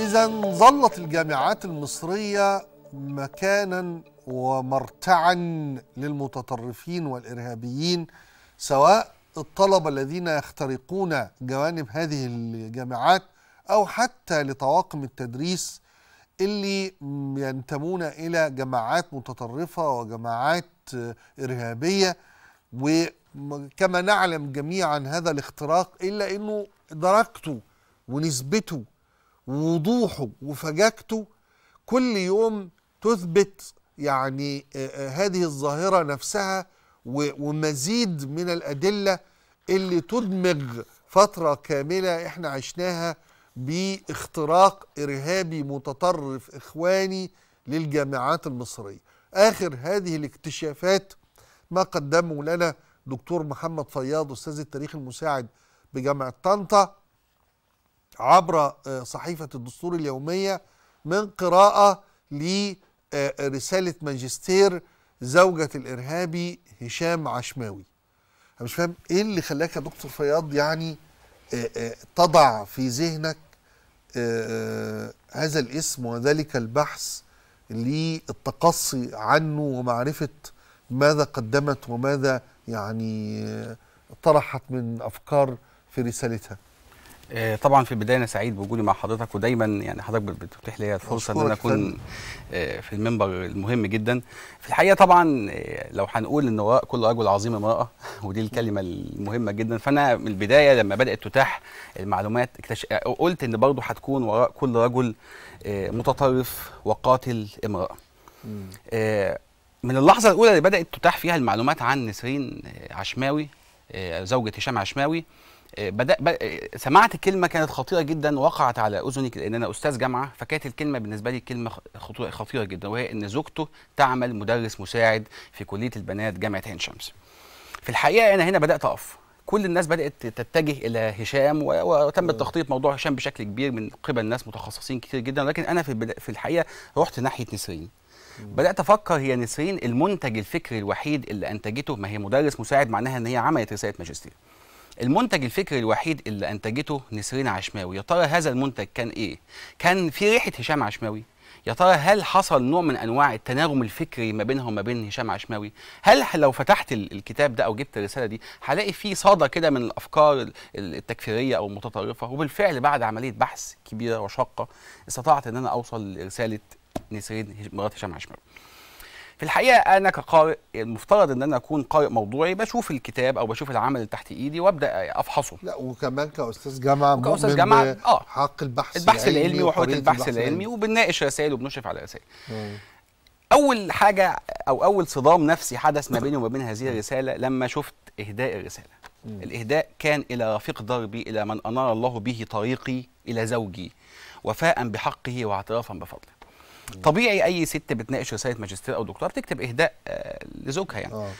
إذا ظلت الجامعات المصرية مكانا ومرتعا للمتطرفين والإرهابيين سواء الطلبة الذين يخترقون جوانب هذه الجامعات أو حتى لطواقم التدريس اللي ينتمون إلى جماعات متطرفة وجماعات إرهابية وكما نعلم جميعا هذا الاختراق إلا أنه درجته ونسبته ووضوحه وفجاجته كل يوم تثبت يعني آه، آه، هذه الظاهرة نفسها ومزيد من الأدلة اللي تدمج فترة كاملة احنا عشناها باختراق إرهابي متطرف إخواني للجامعات المصرية آخر هذه الاكتشافات ما قدمه لنا دكتور محمد فياض أستاذ التاريخ المساعد بجامعة طنطا عبر آه، صحيفة الدستور اليومية من قراءة لرسالة آه، ماجستير زوجة الإرهابي هشام عشماوي أنا مش فاهم إيه اللي خلاك يا دكتور فياض يعني آه، تضع في ذهنك هذا الاسم وذلك البحث للتقصي عنه ومعرفة ماذا قدمت وماذا يعني طرحت من أفكار في رسالتها آه، طبعا في البدايه انا سعيد بوجودي مع حضرتك ودايما يعني حضرتك بتتيح لي الفرصه ان انا اكون آه، في المنبر المهم جدا في الحقيقه طبعا آه، لو هنقول ان وراء كل رجل عظيم امراه ودي الكلمه المهمه جدا فانا من البدايه لما بدات تتاح المعلومات اكتش... قلت ان برضه هتكون وراء كل رجل متطرف وقاتل امراه من اللحظه الاولى اللي بدات تتاح فيها المعلومات عن نسرين عشماوي زوجة هشام عشماوي آه، بدأ آه، سمعت كلمه كانت خطيره جدا وقعت على اذني لان انا استاذ جامعه فكانت الكلمه بالنسبه لي كلمه خطيره جدا وهي ان زوجته تعمل مدرس مساعد في كليه البنات جامعه عين شمس. في الحقيقه انا هنا بدات اقف كل الناس بدات تتجه الى هشام وتم التخطيط موضوع هشام بشكل كبير من قبل ناس متخصصين كتير جدا ولكن انا في في الحقيقه رحت ناحيه نسرين بدات افكر هي نسرين المنتج الفكري الوحيد اللي انتجته ما هي مدرس مساعد معناها ان هي عملت رساله ماجستير المنتج الفكري الوحيد اللي انتجته نسرين عشماوي يا ترى هذا المنتج كان ايه كان في ريحه هشام عشماوي يا ترى هل حصل نوع من انواع التناغم الفكري ما بينها وما بين هشام عشماوي هل لو فتحت الكتاب ده او جبت الرساله دي هلاقي فيه صدى كده من الافكار التكفيريه او المتطرفه وبالفعل بعد عمليه بحث كبيره وشاقه استطعت ان انا اوصل لرساله نسرين مرات هشام عشماوي في الحقيقه انا كقارئ المفترض ان انا اكون قارئ موضوعي بشوف الكتاب او بشوف العمل اللي تحت ايدي وابدا افحصه لا وكمان كاستاذ جامعه كاستاذ جامعه اه حق البحث البحث العلمي وحقوق البحث العلمي وبنناقش رسائل وبنشرف على رسائل اول حاجه او اول صدام نفسي حدث ما بيني وما بين هذه الرساله لما شفت اهداء الرساله مم. الاهداء كان الى رفيق دربي الى من انار الله به طريقي الى زوجي وفاء بحقه واعترافا بفضله طبيعي اي ست بتناقش رساله ماجستير او دكتوراه بتكتب اهداء آه، لزوجها يعني أوه.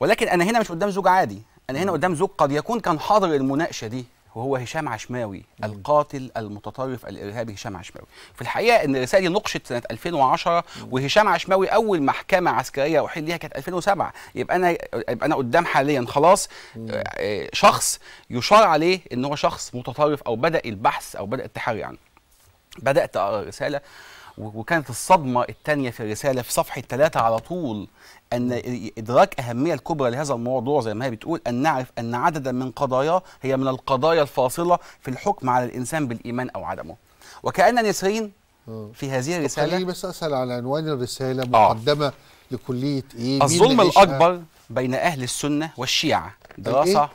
ولكن انا هنا مش قدام زوج عادي انا هنا قدام زوج قد يكون كان حاضر المناقشه دي وهو هشام عشماوي القاتل المتطرف الارهابي هشام عشماوي في الحقيقه ان الرساله دي نقشت سنه 2010 وهشام عشماوي اول محكمه عسكريه احيل ليها كانت 2007 يبقى انا يبقى انا قدام حاليا خلاص آه، آه، شخص يشار عليه ان هو شخص متطرف او بدا البحث او بدا التحري عنه بدات اقرا الرساله وكانت الصدمه الثانيه في الرساله في صفحه ثلاثه على طول ان ادراك اهميه الكبرى لهذا الموضوع زي ما هي بتقول ان نعرف ان عددا من قضاياه هي من القضايا الفاصله في الحكم على الانسان بالايمان او عدمه وكان نسرين آه. في هذه الرساله خليني بس اسال على عنوان الرساله آه. مقدمه آه. لكليه ايه الظلم الاكبر بين اهل السنه والشيعه دراسه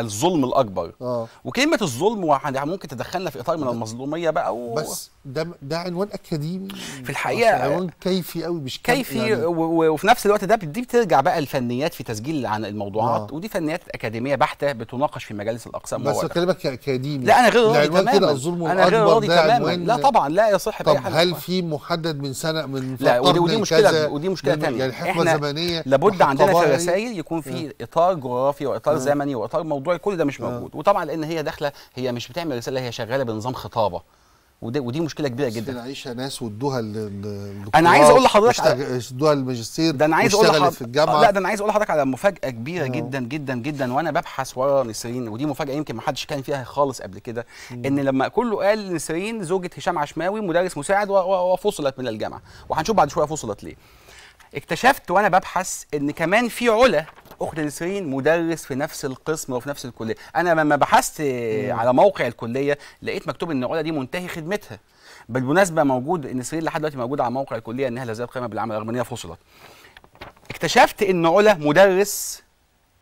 الظلم الاكبر آه. وكلمه الظلم يعني ممكن تدخلنا في اطار من المظلوميه بقى و... بس ده ده عنوان اكاديمي في الحقيقه عنوان كيفي قوي مش كيفي يعني. وفي نفس الوقت ده دي بترجع بقى الفنيات في تسجيل عن الموضوعات آه. ودي فنيات اكاديميه بحته بتناقش في مجالس الاقسام بس بكلمك كاكاديمي لا انا غير راضي تماما كده الظلم انا غير راضي تماما لا طبعا لا يصح طب هل في محدد من سنه من لا ودي, ودي مشكله ودي مشكله ثانيه يعني حقبه زمنيه لابد عندنا في الرسائل يكون في آه. اطار جغرافي واطار آه. زمني واطار موضوعي الموضوع كل ده مش آه. موجود آه. وطبعا لان هي داخله هي مش بتعمل رساله هي شغاله بنظام خطابه ودي, ودي مشكله كبيره جدا نعيشها ناس وادوها انا عايز اقول لحضرتك ادوها الماجستير ده انا عايز اقول لحضرتك في الجامعه لا ده انا عايز اقول لحضرتك على مفاجاه كبيره أوه. جدا جدا جدا وانا ببحث ورا نسرين ودي مفاجاه يمكن ما حدش كان فيها خالص قبل كده ان لما كله قال نسرين زوجة هشام عشماوي مدرس مساعد وفصلت من الجامعه وهنشوف بعد شويه فصلت ليه اكتشفت وانا ببحث ان كمان في علا اخت نسرين مدرس في نفس القسم وفي نفس الكليه انا لما بحثت على موقع الكليه لقيت مكتوب ان علا دي منتهي خدمتها بالمناسبه موجود نسرين لحد دلوقتي موجود على موقع الكليه انها لا زالت قائمه بالعمل رغم انها فصلت اكتشفت ان علا مدرس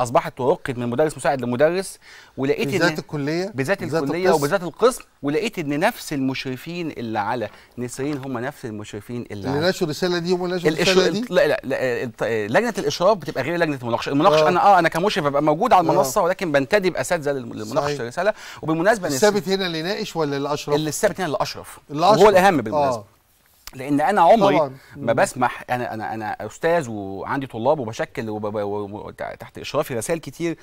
اصبحت ترقد من مدرس مساعد لمدرس ولقيت بذات الكليه بذات الكليه وبذات القسم ولقيت ان نفس المشرفين اللي على نسرين هم نفس المشرفين اللي اللي نشروا الرساله دي هم اللي نشروا الرساله دي لا لا, لا لجنه الاشراف بتبقى غير لجنه المناقشه المناقشه آه. انا اه انا كمشرف ببقى موجود على آه. المنصه أوه. ولكن بنتدي باساتذه للمناقشه الرساله وبالمناسبه الثابت هنا اللي يناقش ولا الاشرف اللي الثابت هنا اللي اشرف وهو الاهم بالمناسبه أوه. لان انا عمري طبعاً. ما بسمح انا انا انا استاذ وعندي طلاب وبشكل وتحت اشرافي رسائل كتير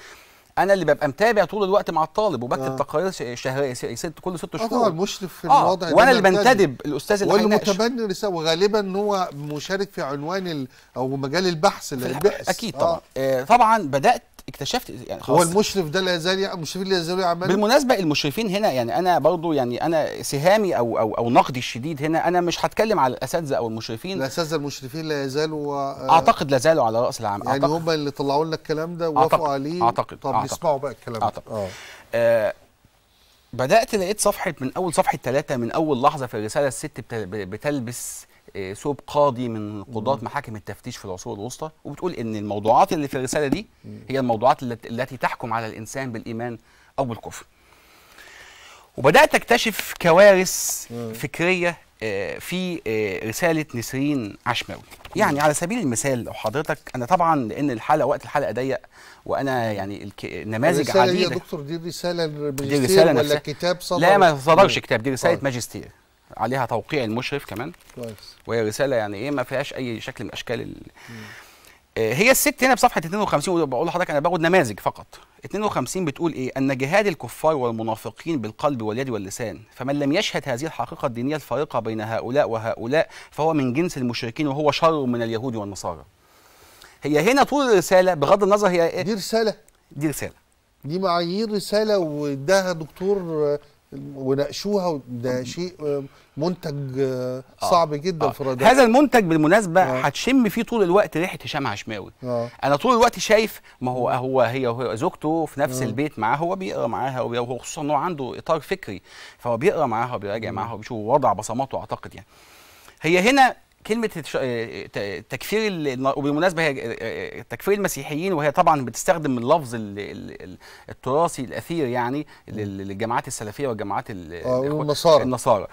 انا اللي ببقى متابع طول الوقت مع الطالب وبكتب آه. تقارير شهريه ست كل ست آه، شهور طبعا المشرف في آه. الوضع وانا اللي بنتدب الاستاذ اللي والمتبني رساله وغالبا هو مشارك في عنوان او مجال البحث اللي البحث اكيد آه. طبعا آه. آه. طبعا بدات اكتشفت يعني خلاص هو المشرف ده لا يزال المشرفين لا يزالوا يعملوا بالمناسبه المشرفين هنا يعني انا برضو يعني انا سهامي او او او نقدي الشديد هنا انا مش هتكلم على الاساتذه او المشرفين الاساتذه المشرفين لا يزالوا اعتقد لا زالوا على راس العام يعني هم اللي طلعوا لنا الكلام ده ووافقوا عليه اعتقد طب أعتقد. نسمعوا بقى الكلام أعتقد. ده آه. آه بدات لقيت صفحه من اول صفحه ثلاثه من اول لحظه في الرساله الست بتلبس آه، ثوب قاضي من قضاة محاكم التفتيش في العصور الوسطى وبتقول ان الموضوعات اللي في الرساله دي هي الموضوعات التي تحكم على الانسان بالايمان او بالكفر. وبدات اكتشف كوارث فكريه آه، في آه، رساله نسرين عشماوي يعني على سبيل المثال لو حضرتك انا طبعا لان الحلقه وقت الحلقه ضيق وانا يعني النماذج نماذج عديده يا دكتور دي رساله دي رساله ولا كتاب صدر لا ما صدرش كتاب دي رساله طيب. ماجستير عليها توقيع المشرف كمان كويس وهي رساله يعني ايه ما فيهاش اي شكل من اشكال ال... آه، هي الست هنا بصفحه 52 بقول لحضرتك انا باخد نماذج فقط 52 بتقول ايه ان جهاد الكفار والمنافقين بالقلب واليد واللسان فمن لم يشهد هذه الحقيقه الدينيه الفارقه بين هؤلاء وهؤلاء فهو من جنس المشركين وهو شر من اليهود والنصارى هي هنا طول الرساله بغض النظر هي إيه؟ دي رساله دي رساله دي معايير رساله واداها دكتور وناقشوها ده شيء آه، منتج آه، آه. صعب جدا آه. في رادار هذا المنتج بالمناسبه آه. هتشم فيه طول الوقت ريحه هشام عشماوي آه. انا طول الوقت شايف ما هو هو هي وهي زوجته في نفس آه. البيت معاه هو بيقرا معاها وهو خصوصا انه عنده اطار فكري فهو بيقرا معاها وبيراجع معاها وبيشوف وضع بصماته اعتقد يعني هي هنا كلمه آه، تكفير وبالمناسبه هي آه، آه، تكفير المسيحيين وهي طبعا بتستخدم اللفظ التراثي الاثير يعني للجماعات السلفيه والجماعات النصارى النصارى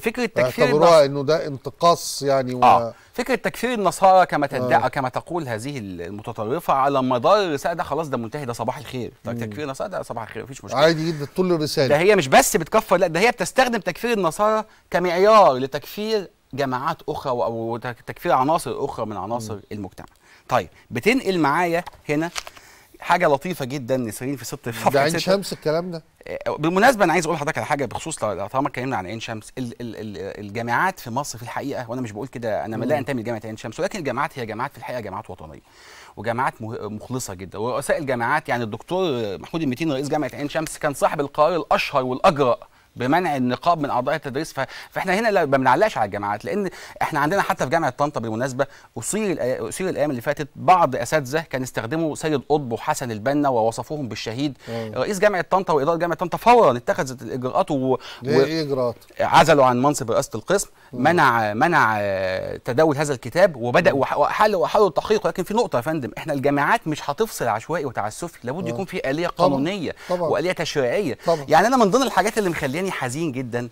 فكره يعني تكفير النصارى انه ده انتقاص يعني و... آه. فكره تكفير النصارى كما تدعى آه. كما تقول هذه المتطرفه على مدار الرساله ده خلاص ده منتهي ده صباح الخير طيب، تكفير النصارى ده صباح الخير مفيش مشكله عادي جدا طول الرساله ده هي مش بس بتكفر لا ده هي بتستخدم تكفير النصارى كمعيار لتكفير جماعات اخرى او تكفير عناصر اخرى من عناصر م. المجتمع طيب بتنقل معايا هنا حاجه لطيفه جدا نسرين في ست في عين عين شمس الكلام ده آه، بالمناسبه انا عايز اقول لحضرتك على حاجه بخصوص طالما اتكلمنا عن عين شمس ال ال ال الجامعات في مصر في الحقيقه وانا مش بقول كده انا لا انتمي لجامعه عين شمس ولكن الجامعات هي جامعات في الحقيقه جامعات وطنيه وجامعات مخلصه جدا ورؤساء الجامعات يعني الدكتور محمود المتين رئيس جامعه عين شمس كان صاحب القرار الاشهر والاجرأ بمنع النقاب من اعضاء التدريس فاحنا هنا ما بنعلقش على الجامعات لان احنا عندنا حتى في جامعه طنطا بالمناسبه اصيل اصيل الايام اللي فاتت بعض اساتذه كان استخدموا سيد قطب وحسن البنا ووصفوهم بالشهيد مم. آه. رئيس جامعه طنطا واداره جامعه طنطا فورا اتخذت الاجراءات و... و... ايه اجراءات؟ عزلوا عن منصب رئاسه القسم مم. آه. منع منع تداول هذا الكتاب وبدا آه. وحاولوا وحلوا التحقيق ولكن في نقطه يا فندم احنا الجامعات مش هتفصل عشوائي وتعسفي لابد يكون في اليه قانونيه طبعًا. واليه تشريعيه طبعًا. يعني انا من ضمن الحاجات اللي مخليها مخلاني حزين جدا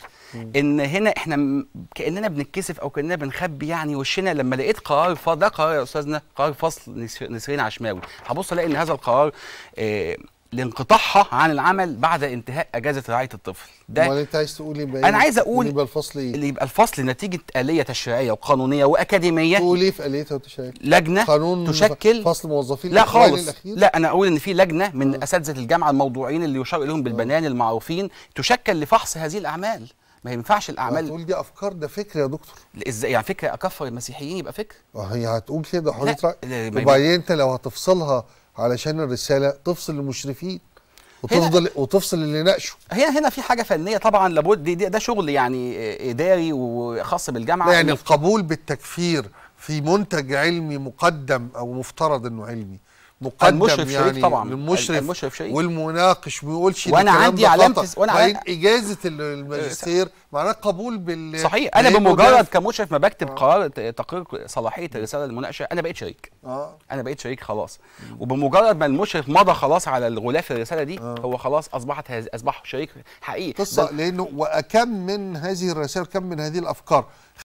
ان هنا احنا كاننا بنتكسف او كاننا بنخبي يعني وشنا لما لقيت قرار فاضل ده قرار يا استاذنا قرار فصل نسرين عشماوي هبص الاقي ان هذا القرار آه لانقطاعها عن العمل بعد انتهاء اجازه رعايه الطفل ده امال انت عايز تقولي إيه؟ انا عايز اقول يبقى الفصل ايه اللي يبقى الفصل نتيجه اليه تشريعيه وقانونيه واكاديميه تقول ايه في اليه تشريعيه لجنه قانون تشكل فصل موظفين لا خالص لا انا اقول ان في لجنه من آه. اساتذه الجامعه الموضوعين اللي يشار اليهم آه. بالبنان آه. المعروفين تشكل لفحص هذه الاعمال ما ينفعش الاعمال تقول دي افكار ده فكر يا دكتور ازاي يعني فكره اكفر المسيحيين يبقى فكر آه، هي هتقول كده حضرتك وبعدين انت لو هتفصلها علشان الرساله تفصل المشرفين وتفضل وتفصل اللي ناقشه هنا هنا في حاجه فنيه طبعا لابد دي ده شغل يعني اداري وخاص بالجامعه يعني القبول بالتكفير في منتج علمي مقدم او مفترض انه علمي مقدم المشرف يعني شريك طبعا المشرف, المشرف شريك والمناقش ما يقولش وانا عندي علامه وانا عن... اجازه الماجستير معناه قبول بال صحيح انا بمجرد كمشرف ما بكتب آه. قرار تقرير صلاحيه الرساله المناقشه انا بقيت شريك آه. انا بقيت شريك خلاص وبمجرد ما المشرف مضى خلاص على الغلاف الرساله دي آه. هو خلاص اصبحت هز... اصبح شريك حقيقي قصه لانه وكم من هذه الرسائل كم من هذه الافكار